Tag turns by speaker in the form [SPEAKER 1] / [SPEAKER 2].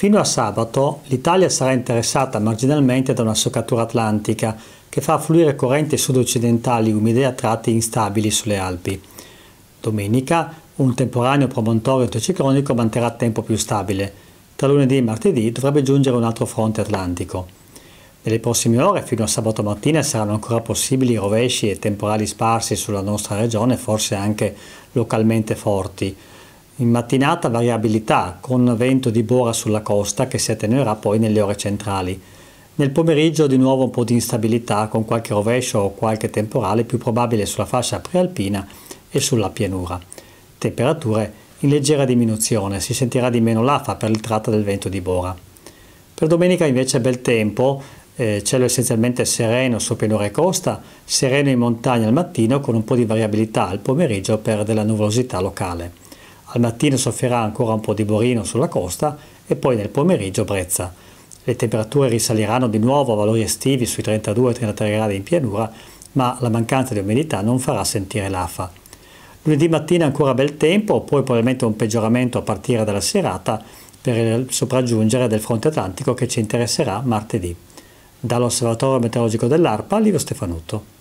[SPEAKER 1] Fino a sabato l'Italia sarà interessata marginalmente da una soccatura atlantica che fa affluire correnti sud-occidentali umide a tratti instabili sulle Alpi. Domenica un temporaneo promontorio anticiclonico manterrà tempo più stabile. Tra lunedì e martedì dovrebbe giungere un altro fronte atlantico. Nelle prossime ore fino a sabato mattina saranno ancora possibili rovesci e temporali sparsi sulla nostra regione, forse anche localmente forti. In mattinata variabilità con vento di bora sulla costa che si attenuerà poi nelle ore centrali. Nel pomeriggio di nuovo un po' di instabilità con qualche rovescio o qualche temporale più probabile sulla fascia prealpina e sulla pianura. Temperature in leggera diminuzione, si sentirà di meno l'afa per il tratto del vento di bora. Per domenica invece bel tempo, eh, cielo essenzialmente sereno su pianura e costa, sereno in montagna al mattino con un po' di variabilità al pomeriggio per della nuvolosità locale. Al mattino soffierà ancora un po' di borino sulla costa e poi nel pomeriggio brezza. Le temperature risaliranno di nuovo a valori estivi sui 32-33 gradi in pianura, ma la mancanza di umidità non farà sentire l'afa. Lunedì mattina ancora bel tempo, poi probabilmente un peggioramento a partire dalla serata per il sopraggiungere del fronte atlantico che ci interesserà martedì. Dall'Osservatorio Meteorologico dell'ARPA, Livio Stefanuto.